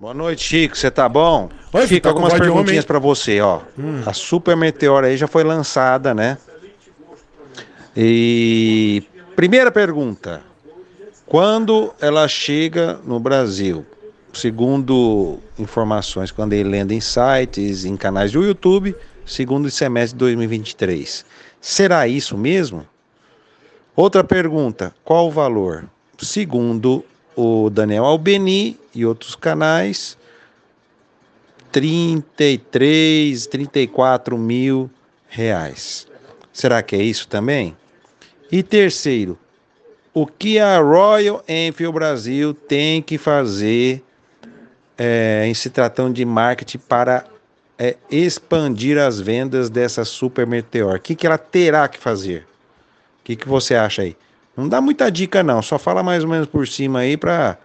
Boa noite, Chico. Você tá bom? Oi, Chico, tá algumas perguntinhas para você, ó. Hum. A Super Meteor aí já foi lançada, né? E primeira pergunta: quando ela chega no Brasil? Segundo informações quando andei lendo em sites, em canais do YouTube, segundo semestre de 2023. Será isso mesmo? Outra pergunta: qual o valor? Segundo o Daniel Albeni e outros canais, 33, 34 mil reais. Será que é isso também? E terceiro, o que a Royal Enfield Brasil tem que fazer é, em se tratando de marketing para é, expandir as vendas dessa Super Meteor? O que, que ela terá que fazer? O que, que você acha aí? Não dá muita dica, não. Só fala mais ou menos por cima aí pra,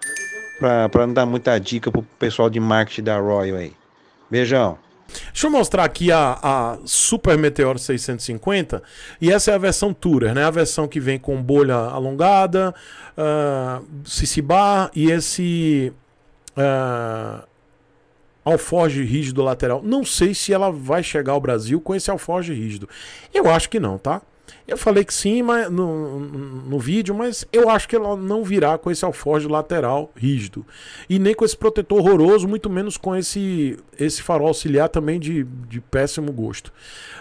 pra, pra não dar muita dica pro pessoal de marketing da Royal aí. Beijão. Deixa eu mostrar aqui a, a, Super Meteor 650. E essa é a versão Tourer, né? A versão que vem com bolha alongada, uh, ah, CC bar e esse uh, alforge rígido lateral. Não sei se ela vai chegar ao Brasil com esse alforge rígido. Eu acho que não, tá? Eu falei que sim mas, no, no vídeo, mas eu acho que ela não virá com esse alforge lateral rígido. E nem com esse protetor horroroso, muito menos com esse, esse farol auxiliar também de, de péssimo gosto.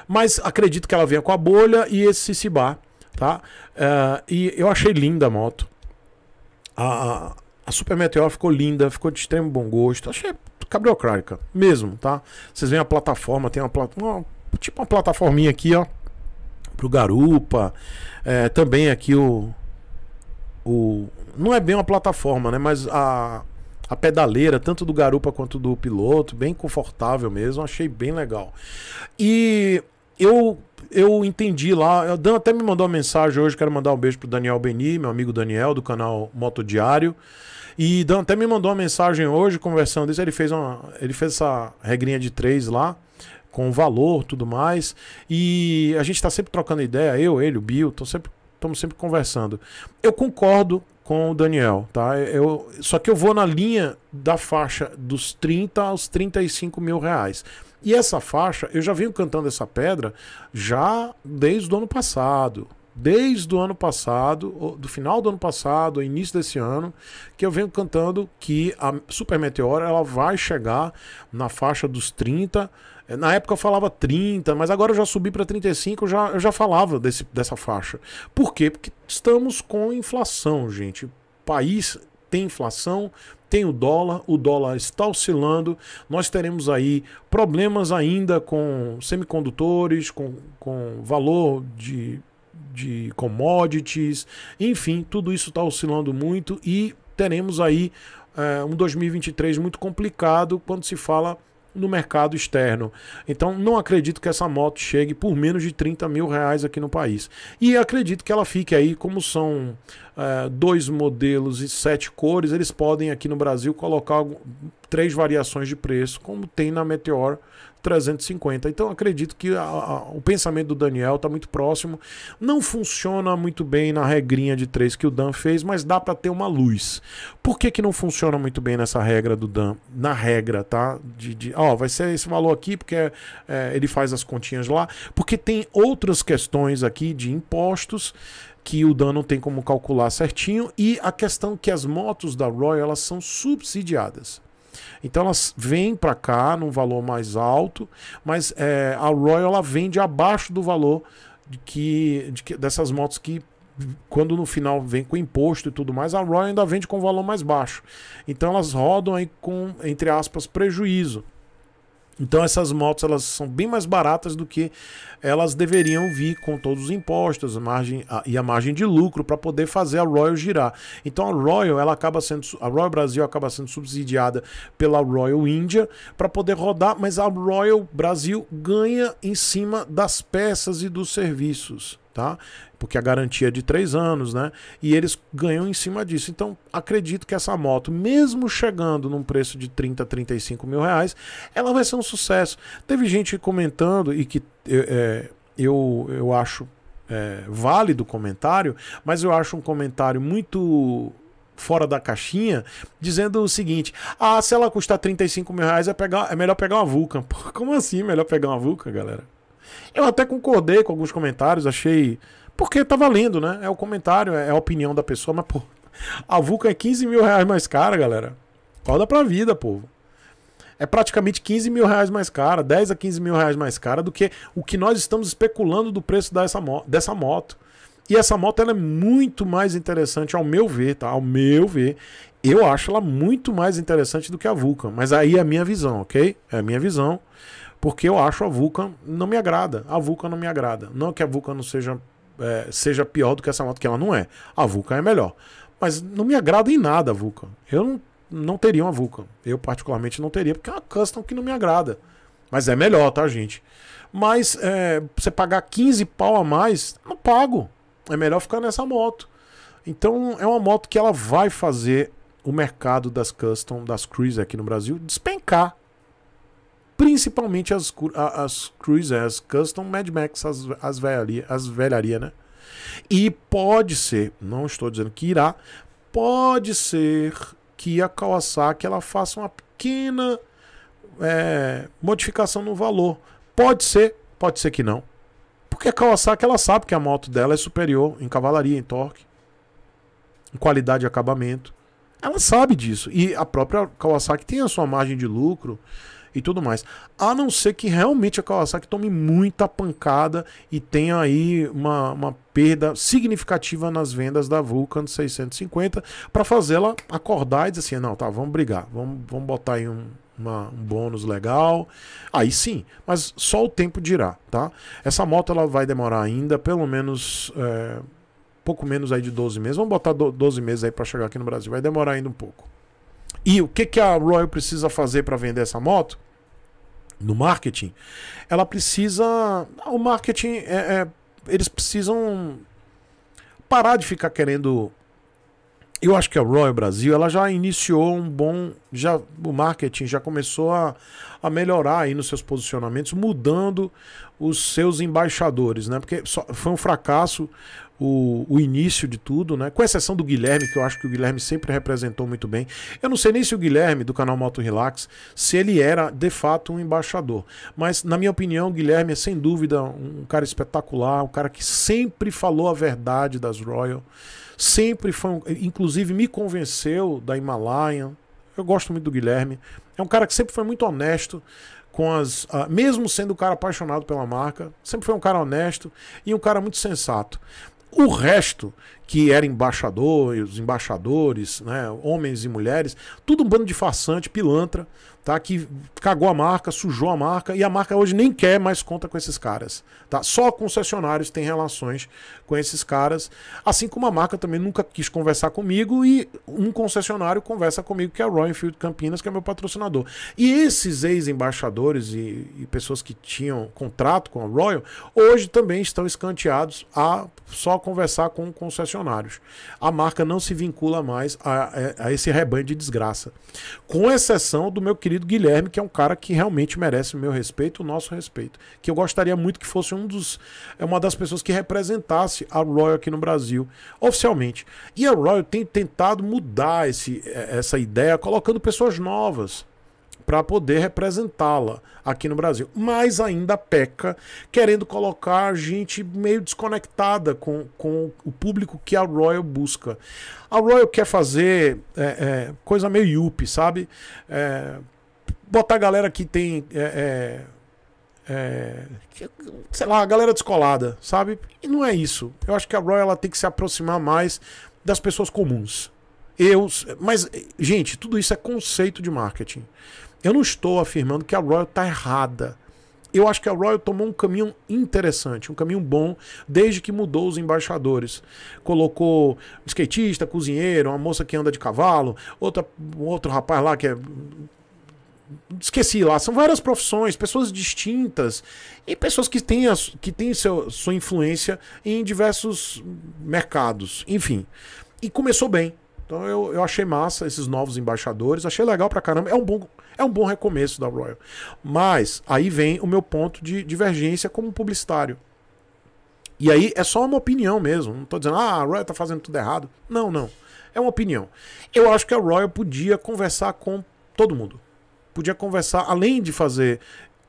Mas acredito que ela venha com a bolha e esse Cibá, tá? Uh, e eu achei linda a moto. A, a Super Meteor ficou linda, ficou de extremo bom gosto. Achei cabriocrática mesmo, tá? Vocês veem a plataforma, tem uma plataforma. Tipo uma plataforminha aqui, ó pro Garupa. É, também aqui o, o. Não é bem uma plataforma, né? Mas a, a pedaleira, tanto do Garupa quanto do piloto, bem confortável mesmo, achei bem legal. E eu eu entendi lá, o Dan até me mandou uma mensagem hoje, quero mandar um beijo pro Daniel Beni, meu amigo Daniel, do canal Moto Diário. E Dan até me mandou uma mensagem hoje conversando isso, ele fez uma, ele fez essa regrinha de três lá com valor, tudo mais. E a gente está sempre trocando ideia, eu, ele, o Bill, estamos sempre, sempre conversando. Eu concordo com o Daniel, tá? Eu, só que eu vou na linha da faixa dos 30 aos 35 mil reais. E essa faixa, eu já venho cantando essa pedra já desde o ano passado. Desde o ano passado, do final do ano passado, início desse ano, que eu venho cantando que a Super Meteora ela vai chegar na faixa dos 30 na época eu falava 30, mas agora eu já subi para 35, eu já, eu já falava desse, dessa faixa. Por quê? Porque estamos com inflação, gente. O país tem inflação, tem o dólar, o dólar está oscilando, nós teremos aí problemas ainda com semicondutores, com, com valor de, de commodities, enfim, tudo isso está oscilando muito e teremos aí é, um 2023 muito complicado quando se fala no mercado externo. Então, não acredito que essa moto chegue por menos de 30 mil reais aqui no país. E acredito que ela fique aí, como são é, dois modelos e sete cores, eles podem aqui no Brasil colocar três variações de preço, como tem na Meteor 350. Então acredito que a, a, o pensamento do Daniel está muito próximo. Não funciona muito bem na regrinha de três que o Dan fez, mas dá para ter uma luz. Por que, que não funciona muito bem nessa regra do Dan? Na regra, tá? De, de ó, vai ser esse valor aqui, porque é, é, ele faz as continhas lá. Porque tem outras questões aqui de impostos que o Dan não tem como calcular certinho e a questão que as motos da Royal elas são subsidiadas. Então elas vêm para cá num valor mais alto, mas é, a Royal ela vende abaixo do valor de que, de que, dessas motos que quando no final vem com imposto e tudo mais, a Royal ainda vende com valor mais baixo. Então elas rodam aí com, entre aspas, prejuízo. Então essas motos elas são bem mais baratas do que elas deveriam vir com todos os impostos, a margem a, e a margem de lucro para poder fazer a Royal girar. Então a Royal ela acaba sendo a Royal Brasil acaba sendo subsidiada pela Royal India para poder rodar, mas a Royal Brasil ganha em cima das peças e dos serviços tá? Porque a garantia é de três anos, né? E eles ganham em cima disso. Então, acredito que essa moto, mesmo chegando num preço de 30, 35 mil reais, ela vai ser um sucesso. Teve gente comentando e que é, é, eu, eu acho é, válido o comentário, mas eu acho um comentário muito fora da caixinha, dizendo o seguinte: ah, se ela custar 35 mil reais, é, pegar, é melhor pegar uma Vulcan. Pô, como assim? É melhor pegar uma Vulcan, galera? Eu até concordei com alguns comentários, achei. Porque tá valendo, né? É o comentário, é a opinião da pessoa, mas, pô, a vulcan é 15 mil reais mais cara, galera. Roda pra vida, povo. É praticamente 15 mil reais mais cara, 10 a 15 mil reais mais cara do que o que nós estamos especulando do preço dessa, dessa moto. E essa moto ela é muito mais interessante, ao meu ver, tá? Ao meu ver, eu acho ela muito mais interessante do que a Vulcan. Mas aí é a minha visão, ok? É a minha visão porque eu acho a Vulcan não me agrada. A Vulcan não me agrada. Não que a Vulcan não seja, é, seja pior do que essa moto, que ela não é. A Vulcan é melhor. Mas não me agrada em nada a Vulcan. Eu não, não teria uma Vulcan. Eu, particularmente, não teria, porque é uma custom que não me agrada. Mas é melhor, tá, gente? Mas é, você pagar 15 pau a mais, não pago. É melhor ficar nessa moto. Então é uma moto que ela vai fazer o mercado das custom, das cruise aqui no Brasil despencar. Principalmente as, as cruise, é, as custom Mad Max, as, as, velharia, as velharia, né? E pode ser, não estou dizendo que irá, pode ser que a Kawasaki ela faça uma pequena é, modificação no valor. Pode ser, pode ser que não. Porque a Kawasaki ela sabe que a moto dela é superior em cavalaria, em torque, em qualidade de acabamento. Ela sabe disso. E a própria Kawasaki tem a sua margem de lucro, e tudo mais. A não ser que realmente a Kawasaki tome muita pancada e tenha aí uma, uma perda significativa nas vendas da Vulcan 650 para fazê-la acordar e dizer assim, não, tá, vamos brigar, vamos, vamos botar aí um, uma, um bônus legal. Aí sim, mas só o tempo dirá, tá? Essa moto ela vai demorar ainda pelo menos é, pouco menos aí de 12 meses. Vamos botar 12 meses aí para chegar aqui no Brasil. Vai demorar ainda um pouco. E o que, que a Royal precisa fazer para vender essa moto? No marketing, ela precisa. O marketing é, é, eles precisam parar de ficar querendo. Eu acho que a Royal Brasil ela já iniciou um bom. Já, o marketing já começou a, a melhorar aí nos seus posicionamentos, mudando os seus embaixadores, né? Porque só, foi um fracasso o, o, início de tudo, né? Com exceção do Guilherme, que eu acho que o Guilherme sempre representou muito bem. Eu não sei nem se o Guilherme, do canal Moto Relax, se ele era de fato um embaixador. Mas, na minha opinião, o Guilherme é sem dúvida um cara espetacular, um cara que sempre falou a verdade das Royal. Sempre foi, um, inclusive, me convenceu da Himalayan. Eu gosto muito do Guilherme. É um cara que sempre foi muito honesto com as. Uh, mesmo sendo um cara apaixonado pela marca, sempre foi um cara honesto e um cara muito sensato. O resto que era embaixador, os embaixadores, né, homens e mulheres, tudo um bando de façante, pilantra, tá? Que cagou a marca, sujou a marca e a marca hoje nem quer mais conta com esses caras, tá? Só concessionários têm relações com esses caras, assim como a marca também nunca quis conversar comigo e um concessionário conversa comigo que é a Royal Enfield Campinas, que é meu patrocinador. E esses ex-embaixadores e, e pessoas que tinham contrato com a Royal, hoje também estão escanteados a só conversar com o concessionário funcionários. A marca não se vincula mais a, a, é, a, esse rebanho de desgraça. Com exceção do meu querido Guilherme, que é um cara que realmente merece o meu respeito, o nosso respeito. Que eu gostaria muito que fosse um dos, é uma das pessoas que representasse a Royal aqui no Brasil, oficialmente. E a Royal tem tentado mudar esse, é, essa ideia, colocando pessoas novas para poder representá-la aqui no Brasil. Mas ainda peca, querendo colocar gente meio desconectada com, com o público que a Royal busca. A Royal quer fazer é, é, coisa meio yuppie, sabe? É, botar a galera que tem. É, é, é sei lá, a galera descolada, sabe? E não é isso. Eu acho que a Royal ela tem que se aproximar mais das pessoas comuns. Eu, mas gente, tudo isso é conceito de marketing. Eu não estou afirmando que a Royal está errada. Eu acho que a Royal tomou um caminho interessante, um caminho bom, desde que mudou os embaixadores. Colocou skatista, cozinheiro, uma moça que anda de cavalo, outra, outro rapaz lá que é esqueci lá, são várias profissões, pessoas distintas e pessoas que têm, a, que têm seu, sua influência em diversos mercados, enfim. E começou bem. Então eu, eu achei massa esses novos embaixadores, achei legal pra caramba. É um bom, é um bom recomeço da Royal. Mas aí vem o meu ponto de divergência como publicitário. E aí é só uma opinião mesmo. Não estou dizendo, ah, a Royal está fazendo tudo errado. Não, não. É uma opinião. Eu acho que a Royal podia conversar com todo mundo. Podia conversar, além de fazer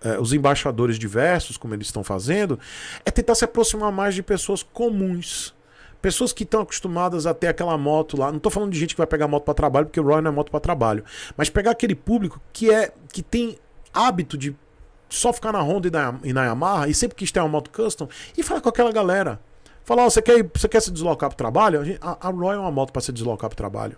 eh, os embaixadores diversos, como eles estão fazendo, é tentar se aproximar mais de pessoas comuns Pessoas que estão acostumadas a ter aquela moto lá. Não estou falando de gente que vai pegar moto para trabalho, porque o Roy não é moto para trabalho. Mas pegar aquele público que é que tem hábito de só ficar na Honda e na, e na Yamaha e sempre quis ter uma moto custom e falar com aquela galera. Falar, oh, você, quer, você quer se deslocar para o trabalho? A, a Roy é uma moto para se deslocar para o trabalho.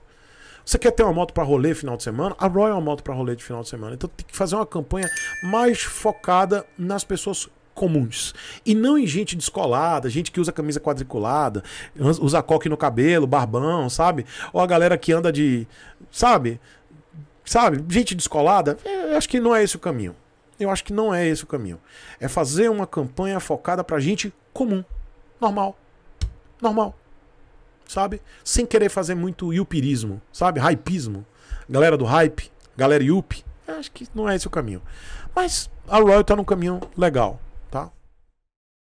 Você quer ter uma moto para rolê final de semana? A Roy é uma moto para rolê de final de semana. Então tem que fazer uma campanha mais focada nas pessoas comuns. E não em gente descolada, gente que usa camisa quadriculada, usa coque no cabelo, barbão, sabe? Ou a galera que anda de. Sabe? Sabe? Gente descolada. É, eu acho que não é esse o caminho. Eu acho que não é esse o caminho. É fazer uma campanha focada pra gente comum, normal. Normal. Sabe? Sem querer fazer muito yupirismo, sabe? Hypismo. Galera do hype, galera yup. Acho que não é esse o caminho. Mas a Royal tá num caminho legal.